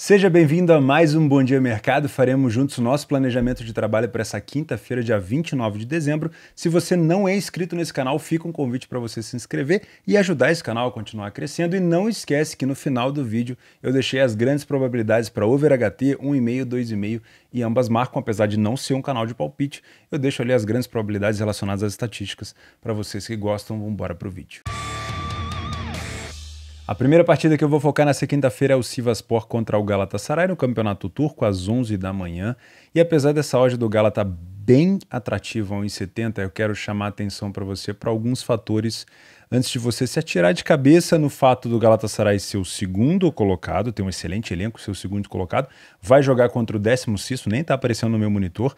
Seja bem-vindo a mais um Bom Dia Mercado. Faremos juntos o nosso planejamento de trabalho para essa quinta-feira, dia 29 de dezembro. Se você não é inscrito nesse canal, fica um convite para você se inscrever e ajudar esse canal a continuar crescendo. E não esquece que no final do vídeo eu deixei as grandes probabilidades para over HT, 1,5, 2,5 e ambas marcam, apesar de não ser um canal de palpite. Eu deixo ali as grandes probabilidades relacionadas às estatísticas para vocês que gostam. Vamos embora para o vídeo. A primeira partida que eu vou focar nessa quinta-feira é o Sivasspor contra o Galatasaray no Campeonato Turco às 11 da manhã. E apesar dessa odd do Galata tá bem atrativa 1,70, eu quero chamar a atenção para você para alguns fatores antes de você se atirar de cabeça no fato do Galatasaray ser o segundo colocado, tem um excelente elenco, ser o segundo colocado, vai jogar contra o décimo sexto, nem está aparecendo no meu monitor,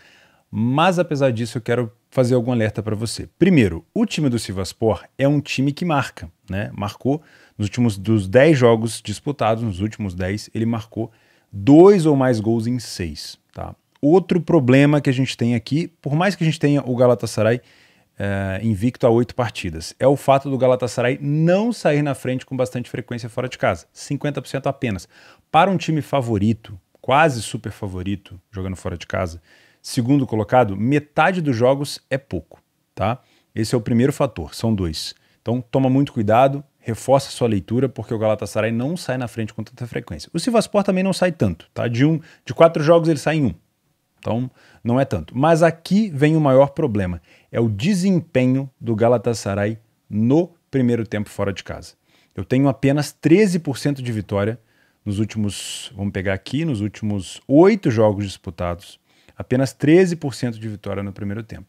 mas apesar disso, eu quero fazer algum alerta para você. Primeiro, o time do Sivaspor é um time que marca, né? Marcou nos últimos dos 10 jogos disputados, nos últimos 10, ele marcou dois ou mais gols em seis, tá? Outro problema que a gente tem aqui, por mais que a gente tenha o Galatasaray eh, invicto a oito partidas, é o fato do Galatasaray não sair na frente com bastante frequência fora de casa, 50% apenas. Para um time favorito, quase super favorito, jogando fora de casa, segundo colocado, metade dos jogos é pouco, tá? Esse é o primeiro fator, são dois. Então toma muito cuidado, reforça sua leitura, porque o Galatasaray não sai na frente com tanta frequência. O Sivaspor também não sai tanto, tá? De, um, de quatro jogos ele sai em um. Então não é tanto. Mas aqui vem o maior problema, é o desempenho do Galatasaray no primeiro tempo fora de casa. Eu tenho apenas 13% de vitória nos últimos, vamos pegar aqui, nos últimos oito jogos disputados apenas 13% de vitória no primeiro tempo.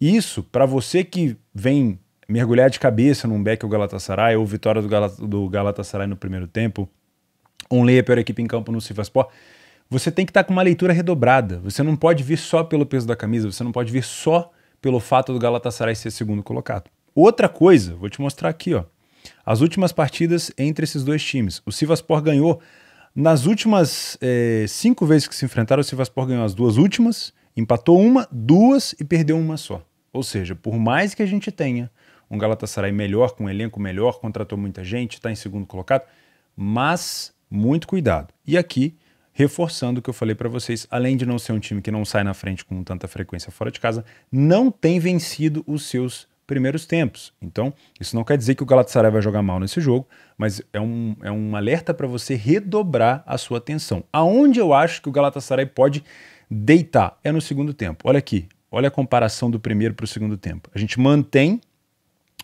Isso, para você que vem mergulhar de cabeça num back o Galatasaray ou vitória do, do Galatasaray no primeiro tempo, um leia pela equipe em campo no Sivaspor, você tem que estar tá com uma leitura redobrada. Você não pode vir só pelo peso da camisa, você não pode vir só pelo fato do Galatasaray ser segundo colocado. Outra coisa, vou te mostrar aqui, ó. As últimas partidas entre esses dois times. O Sivaspor ganhou nas últimas é, cinco vezes que se enfrentaram, o Sivaspor ganhou as duas últimas, empatou uma, duas e perdeu uma só. Ou seja, por mais que a gente tenha um Galatasaray melhor, com um elenco melhor, contratou muita gente, está em segundo colocado, mas muito cuidado. E aqui, reforçando o que eu falei para vocês, além de não ser um time que não sai na frente com tanta frequência fora de casa, não tem vencido os seus primeiros tempos. Então, isso não quer dizer que o Galatasaray vai jogar mal nesse jogo, mas é um, é um alerta para você redobrar a sua atenção. Aonde eu acho que o Galatasaray pode deitar é no segundo tempo. Olha aqui, olha a comparação do primeiro para o segundo tempo. A gente mantém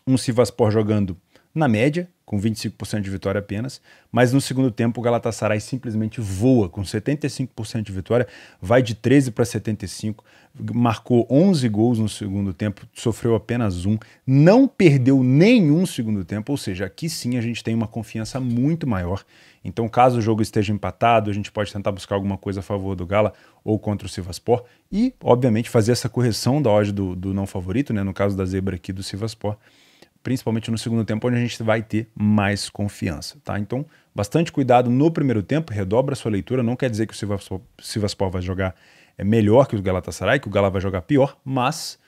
um Sivaspor jogando na média, com 25% de vitória apenas, mas no segundo tempo o Galatasaray simplesmente voa com 75% de vitória, vai de 13 para 75, marcou 11 gols no segundo tempo, sofreu apenas um, não perdeu nenhum segundo tempo, ou seja, aqui sim a gente tem uma confiança muito maior. Então, caso o jogo esteja empatado, a gente pode tentar buscar alguma coisa a favor do Gala ou contra o Sivaspor e, obviamente, fazer essa correção da odd do, do não favorito, né, no caso da zebra aqui do Sivaspor principalmente no segundo tempo, onde a gente vai ter mais confiança. Tá? Então, bastante cuidado no primeiro tempo, redobra sua leitura. Não quer dizer que o Sivaspor, Paul vai jogar é, melhor que o Galatasaray, que o Galá vai jogar pior, mas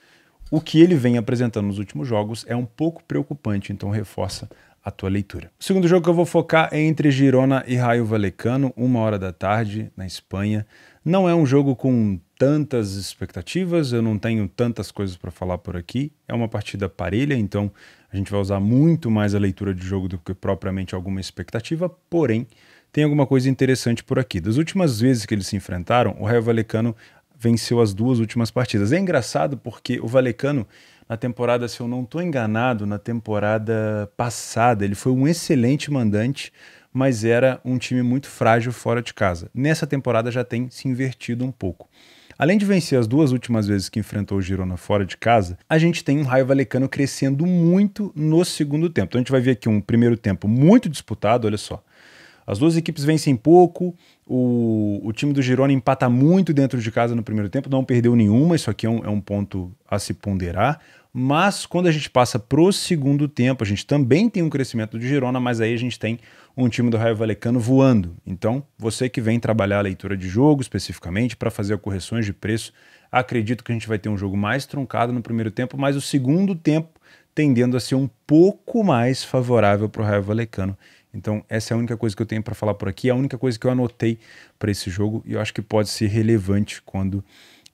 o que ele vem apresentando nos últimos jogos é um pouco preocupante, então reforça a tua leitura. O segundo jogo que eu vou focar é entre Girona e Raio Valecano, uma hora da tarde, na Espanha. Não é um jogo com tantas expectativas, eu não tenho tantas coisas para falar por aqui. É uma partida parelha, então a gente vai usar muito mais a leitura de jogo do que propriamente alguma expectativa, porém tem alguma coisa interessante por aqui. Das últimas vezes que eles se enfrentaram, o Raio Valecano venceu as duas últimas partidas. É engraçado porque o Valecano, na temporada, se eu não estou enganado, na temporada passada, ele foi um excelente mandante mas era um time muito frágil fora de casa. Nessa temporada já tem se invertido um pouco. Além de vencer as duas últimas vezes que enfrentou o Girona fora de casa, a gente tem um Raio Valecano crescendo muito no segundo tempo. Então a gente vai ver aqui um primeiro tempo muito disputado, olha só. As duas equipes vencem pouco, o, o time do Girona empata muito dentro de casa no primeiro tempo, não perdeu nenhuma, isso aqui é um, é um ponto a se ponderar. Mas quando a gente passa para o segundo tempo, a gente também tem um crescimento do Girona, mas aí a gente tem um time do Raio Valecano voando. Então, você que vem trabalhar a leitura de jogo especificamente para fazer correções de preço, acredito que a gente vai ter um jogo mais truncado no primeiro tempo, mas o segundo tempo tendendo a ser um pouco mais favorável para o Raio Valecano. Então, essa é a única coisa que eu tenho para falar por aqui, é a única coisa que eu anotei para esse jogo e eu acho que pode ser relevante quando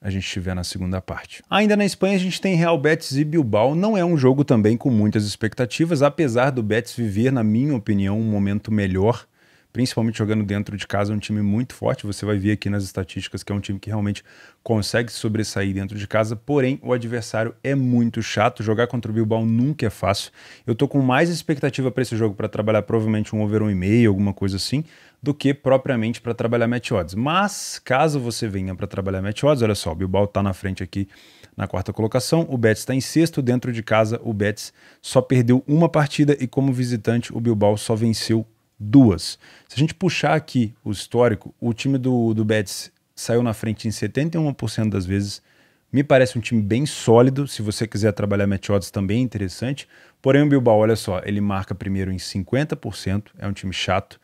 a gente estiver na segunda parte. Ainda na Espanha, a gente tem Real Betis e Bilbao. Não é um jogo também com muitas expectativas, apesar do Betis viver, na minha opinião, um momento melhor principalmente jogando dentro de casa, é um time muito forte. Você vai ver aqui nas estatísticas que é um time que realmente consegue sobressair dentro de casa, porém o adversário é muito chato. Jogar contra o Bilbao nunca é fácil. Eu tô com mais expectativa para esse jogo para trabalhar provavelmente um over 1,5, alguma coisa assim, do que propriamente para trabalhar match odds. Mas caso você venha para trabalhar match odds, olha só, o Bilbao tá na frente aqui na quarta colocação, o Betis está em sexto, dentro de casa o Betis só perdeu uma partida e como visitante o Bilbao só venceu duas. Se a gente puxar aqui o histórico, o time do, do Betis saiu na frente em 71% das vezes. Me parece um time bem sólido. Se você quiser trabalhar match odds também é interessante. Porém, o Bilbao, olha só, ele marca primeiro em 50%, é um time chato.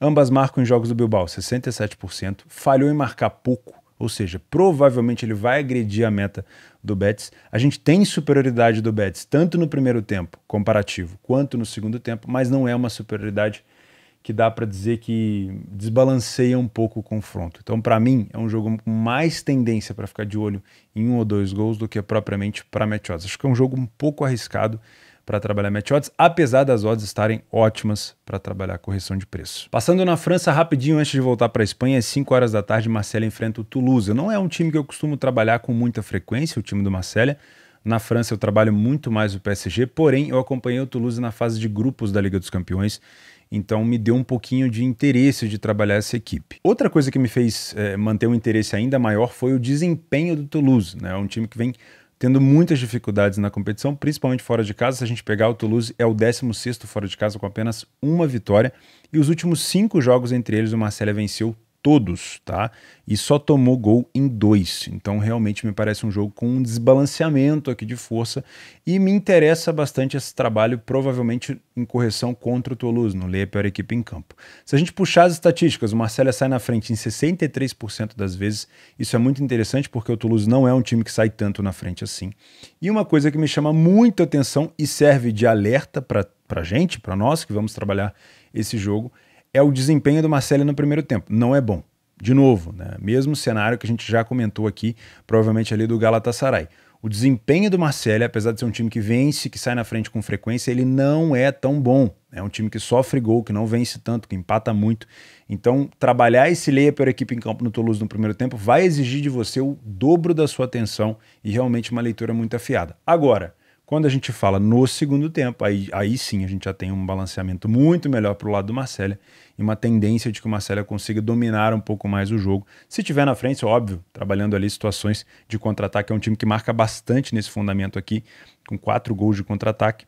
Ambas marcam em jogos do Bilbao, 67%. Falhou em marcar pouco, ou seja, provavelmente ele vai agredir a meta do Betis. A gente tem superioridade do Betis, tanto no primeiro tempo comparativo, quanto no segundo tempo, mas não é uma superioridade que dá para dizer que desbalanceia um pouco o confronto. Então, para mim, é um jogo com mais tendência para ficar de olho em um ou dois gols do que propriamente para match odds. Acho que é um jogo um pouco arriscado para trabalhar match odds, apesar das odds estarem ótimas para trabalhar correção de preço. Passando na França rapidinho antes de voltar para a Espanha, às 5 horas da tarde, Marcelo enfrenta o Toulouse. Não é um time que eu costumo trabalhar com muita frequência, o time do Marcelo. Na França eu trabalho muito mais o PSG, porém eu acompanhei o Toulouse na fase de grupos da Liga dos Campeões então me deu um pouquinho de interesse de trabalhar essa equipe. Outra coisa que me fez é, manter um interesse ainda maior foi o desempenho do Toulouse, né? É um time que vem tendo muitas dificuldades na competição, principalmente fora de casa. Se a gente pegar o Toulouse, é o 16 sexto fora de casa com apenas uma vitória. E os últimos cinco jogos entre eles, o Marcelo venceu todos, tá? E só tomou gol em dois. Então, realmente me parece um jogo com um desbalanceamento aqui de força. E me interessa bastante esse trabalho, provavelmente em correção contra o Toulouse, no Lei é a pior equipe em campo. Se a gente puxar as estatísticas, o Marcelo sai na frente em 63% das vezes. Isso é muito interessante porque o Toulouse não é um time que sai tanto na frente assim. E uma coisa que me chama muito atenção e serve de alerta para a gente, para nós que vamos trabalhar esse jogo, é o desempenho do Marcelo no primeiro tempo. Não é bom. De novo, né? mesmo cenário que a gente já comentou aqui, provavelmente ali do Galatasaray. O desempenho do Marcelo, apesar de ser um time que vence, que sai na frente com frequência, ele não é tão bom. É um time que sofre gol, que não vence tanto, que empata muito. Então, trabalhar esse leia pela equipe em campo no Toulouse no primeiro tempo vai exigir de você o dobro da sua atenção e realmente uma leitura muito afiada. Agora, quando a gente fala no segundo tempo, aí, aí sim a gente já tem um balanceamento muito melhor para o lado do Marcelo e uma tendência de que o Marcelo consiga dominar um pouco mais o jogo. Se tiver na frente, óbvio, trabalhando ali situações de contra-ataque, é um time que marca bastante nesse fundamento aqui, com quatro gols de contra-ataque.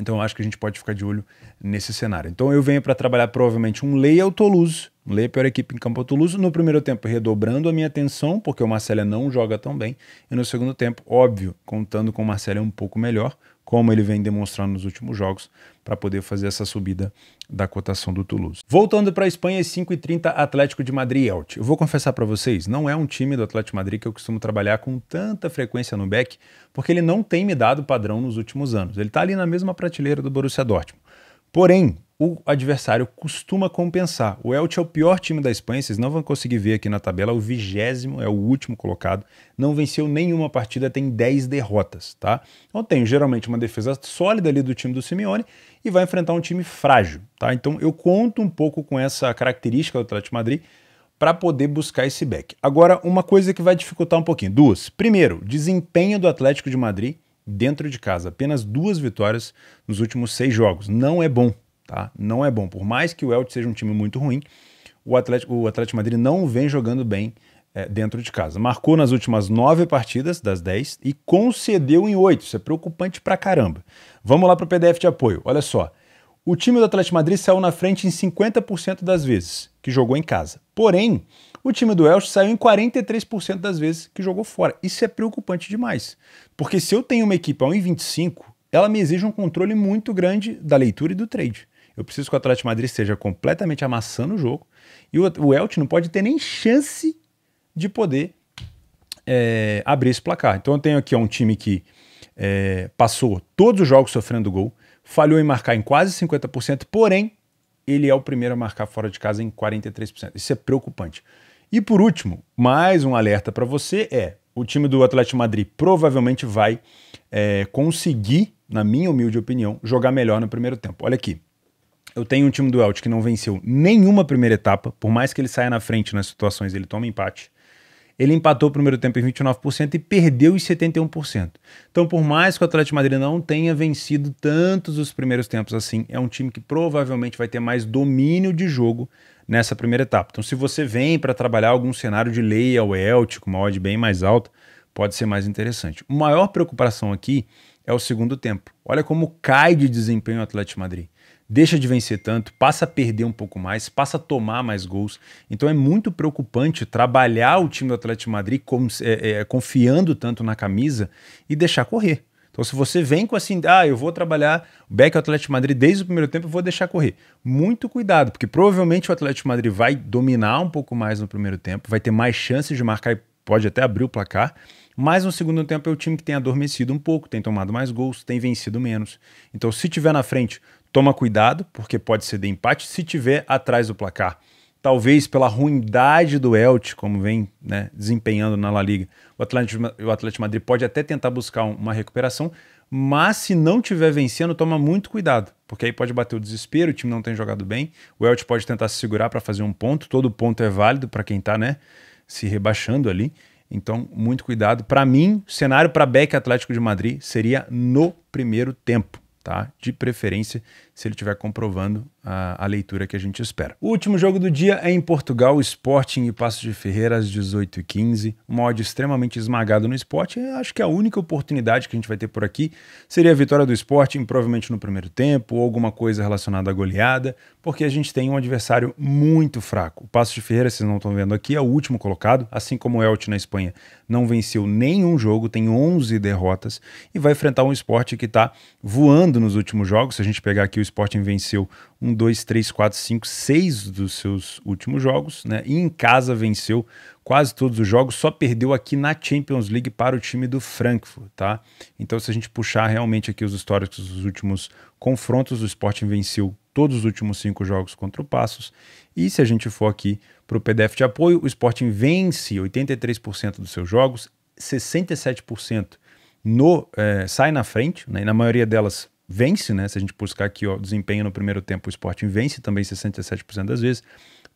Então eu acho que a gente pode ficar de olho nesse cenário. Então eu venho para trabalhar provavelmente um Leia ou Toulouse Lê a a equipe em campo Toulouse. No primeiro tempo, redobrando a minha atenção, porque o Marcelo não joga tão bem. E no segundo tempo, óbvio, contando com o Marcelo um pouco melhor, como ele vem demonstrando nos últimos jogos, para poder fazer essa subida da cotação do Toulouse. Voltando para a Espanha, 5h30, Atlético de Madrid e Elche. Eu vou confessar para vocês, não é um time do Atlético de Madrid que eu costumo trabalhar com tanta frequência no back, porque ele não tem me dado padrão nos últimos anos. Ele está ali na mesma prateleira do Borussia Dortmund. Porém, o adversário costuma compensar. O Elche é o pior time da Espanha, vocês não vão conseguir ver aqui na tabela, é o vigésimo é o último colocado, não venceu nenhuma partida, tem 10 derrotas, tá? Então tem geralmente uma defesa sólida ali do time do Simeone e vai enfrentar um time frágil, tá? Então eu conto um pouco com essa característica do Atlético Madrid para poder buscar esse back. Agora, uma coisa que vai dificultar um pouquinho, duas. Primeiro, desempenho do Atlético de Madrid dentro de casa. Apenas duas vitórias nos últimos seis jogos. Não é bom, tá? Não é bom. Por mais que o Elche seja um time muito ruim, o Atlético, o Atlético Madrid não vem jogando bem é, dentro de casa. Marcou nas últimas nove partidas das dez e concedeu em oito. Isso é preocupante pra caramba. Vamos lá para o PDF de apoio. Olha só. O time do Atlético Madrid saiu na frente em 50% das vezes que jogou em casa. Porém, o time do Elche saiu em 43% das vezes que jogou fora. Isso é preocupante demais. Porque se eu tenho uma equipe a 1,25, ela me exige um controle muito grande da leitura e do trade. Eu preciso que o Atlético Madrid esteja completamente amassando o jogo. E o, Elche não pode ter nem chance de poder é, abrir esse placar. Então eu tenho aqui um time que é, passou todos os jogos sofrendo gol, falhou em marcar em quase 50%, porém ele é o primeiro a marcar fora de casa em 43%. Isso é preocupante. E por último, mais um alerta para você é: o time do Atlético Madrid provavelmente vai é, conseguir, na minha humilde opinião, jogar melhor no primeiro tempo. Olha aqui. Eu tenho um time do Elche que não venceu nenhuma primeira etapa, por mais que ele saia na frente nas situações, ele toma empate. Ele empatou o primeiro tempo em 29% e perdeu em 71%. Então, por mais que o Atlético Madrid não tenha vencido tantos os primeiros tempos assim, é um time que provavelmente vai ter mais domínio de jogo nessa primeira etapa. Então, se você vem para trabalhar algum cenário de ou com uma odd bem mais alta, pode ser mais interessante. A maior preocupação aqui é o segundo tempo. Olha como cai de desempenho o Atlético Madrid. Deixa de vencer tanto, passa a perder um pouco mais, passa a tomar mais gols. Então é muito preocupante trabalhar o time do Atlético Madrid com, é, é, confiando tanto na camisa e deixar correr. Então, se você vem com assim, ah, eu vou trabalhar o back o Atlético de Madrid desde o primeiro tempo, eu vou deixar correr. Muito cuidado, porque provavelmente o Atlético de Madrid vai dominar um pouco mais no primeiro tempo, vai ter mais chances de marcar e pode até abrir o placar. Mas no segundo tempo é o time que tem adormecido um pouco, tem tomado mais gols, tem vencido menos. Então, se tiver na frente, toma cuidado, porque pode ser de empate. Se tiver atrás do placar, talvez pela ruindade do Elche, como vem né, desempenhando na La Liga, o Atlético, o Atlético Madrid pode até tentar buscar uma recuperação, mas se não tiver vencendo, toma muito cuidado, porque aí pode bater o desespero, o time não tem jogado bem, o Elche pode tentar se segurar para fazer um ponto, todo ponto é válido para quem está né, se rebaixando ali, então muito cuidado. Para mim, o cenário para Beck Atlético de Madrid seria no primeiro tempo, tá? De preferência, se ele estiver comprovando a, a, leitura que a gente espera. O último jogo do dia é em Portugal, Sporting e Passo de Ferreira às 18h15. Um odd extremamente esmagado no esporte. Acho que a única oportunidade que a gente vai ter por aqui seria a vitória do Sporting, provavelmente no primeiro tempo, ou alguma coisa relacionada à goleada, porque a gente tem um adversário muito fraco. O Passo de Ferreira, vocês não estão vendo aqui, é o último colocado, assim como o Elche na Espanha. Não venceu nenhum jogo, tem 11 derrotas e vai enfrentar um esporte que está voando nos últimos jogos. Se a gente pegar aqui, o Sporting venceu um, dois, três, quatro, cinco, seis dos seus últimos jogos, né? E em casa venceu quase todos os jogos, só perdeu aqui na Champions League para o time do Frankfurt, tá? Então, se a gente puxar realmente aqui os históricos dos últimos confrontos, o Sporting venceu todos os últimos cinco jogos contra o Passos. E se a gente for aqui para o PDF de apoio, o Sporting vence 83% dos seus jogos, 67% no, eh, sai na frente, né? e na maioria delas vence, né? Se a gente buscar aqui o desempenho no primeiro tempo, o Sporting vence também 67% das vezes.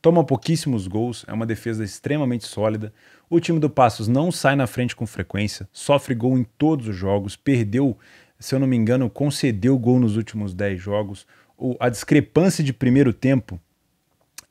Toma pouquíssimos gols, é uma defesa extremamente sólida. O time do Passos não sai na frente com frequência, sofre gol em todos os jogos, perdeu, se eu não me engano, concedeu gol nos últimos 10 jogos. O, a discrepância de primeiro tempo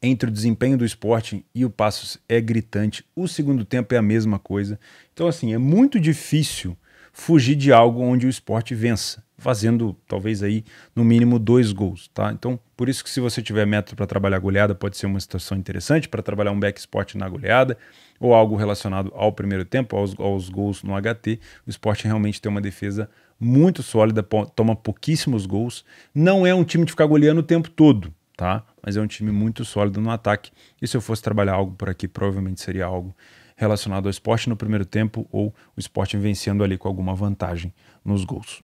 entre o desempenho do Sporting e o Passos é gritante. O segundo tempo é a mesma coisa. Então, assim, é muito difícil fugir de algo onde o esporte vença, fazendo talvez aí no mínimo dois gols, tá? Então, por isso que se você tiver método para trabalhar goleada, pode ser uma situação interessante para trabalhar um back spot na goleada ou algo relacionado ao primeiro tempo, aos, aos gols no HT. O esporte realmente tem uma defesa muito sólida, toma pouquíssimos gols. Não é um time de ficar goleando o tempo todo, tá? Mas é um time muito sólido no ataque. E se eu fosse trabalhar algo por aqui, provavelmente seria algo relacionado ao esporte no primeiro tempo ou o esporte vencendo ali com alguma vantagem nos gols.